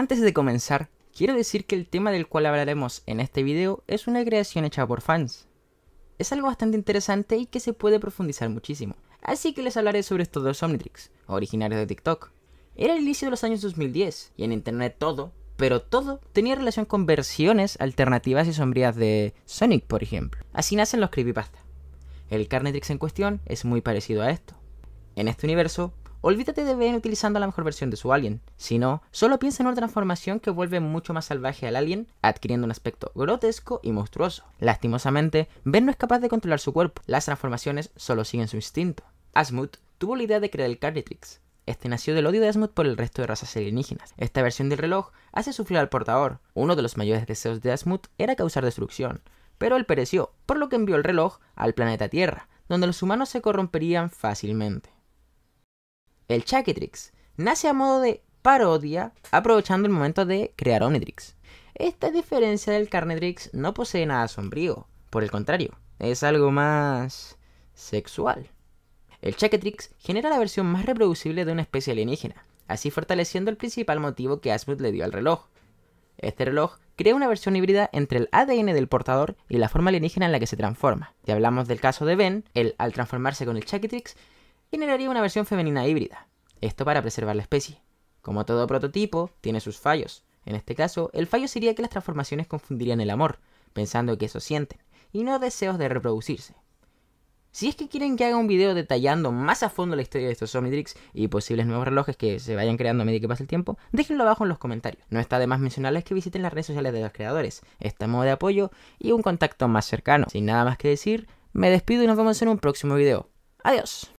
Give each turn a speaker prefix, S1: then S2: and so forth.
S1: Antes de comenzar, quiero decir que el tema del cual hablaremos en este video es una creación hecha por fans. Es algo bastante interesante y que se puede profundizar muchísimo. Así que les hablaré sobre estos dos Omnitrix, originarios de TikTok. Era el inicio de los años 2010, y en internet todo, pero todo, tenía relación con versiones alternativas y sombrías de Sonic, por ejemplo. Así nacen los creepypasta. El Carnetrix en cuestión es muy parecido a esto. En este universo, Olvídate de Ben utilizando la mejor versión de su alien, sino solo piensa en una transformación que vuelve mucho más salvaje al alien, adquiriendo un aspecto grotesco y monstruoso. Lastimosamente, Ben no es capaz de controlar su cuerpo, las transformaciones solo siguen su instinto. Asmuth tuvo la idea de crear el Carnitrix. Este nació del odio de Asmuth por el resto de razas alienígenas. Esta versión del reloj hace sufrir al portador. Uno de los mayores deseos de Asmuth era causar destrucción, pero él pereció, por lo que envió el reloj al planeta Tierra, donde los humanos se corromperían fácilmente el tricks nace a modo de parodia, aprovechando el momento de crear Omnitrix. Esta diferencia del Carnetrix no posee nada sombrío, por el contrario, es algo más sexual. El tricks genera la versión más reproducible de una especie alienígena, así fortaleciendo el principal motivo que Asmuth le dio al reloj. Este reloj crea una versión híbrida entre el ADN del portador y la forma alienígena en la que se transforma. Si hablamos del caso de Ben, él al transformarse con el Chaquetrix generaría una versión femenina híbrida. Esto para preservar la especie. Como todo prototipo, tiene sus fallos. En este caso, el fallo sería que las transformaciones confundirían el amor, pensando que eso sienten, y no deseos de reproducirse. Si es que quieren que haga un video detallando más a fondo la historia de estos Omnitrix y posibles nuevos relojes que se vayan creando a medida que pase el tiempo, déjenlo abajo en los comentarios. No está de más mencionarles que visiten las redes sociales de los creadores, este modo de apoyo y un contacto más cercano. Sin nada más que decir, me despido y nos vemos en un próximo video. Adiós.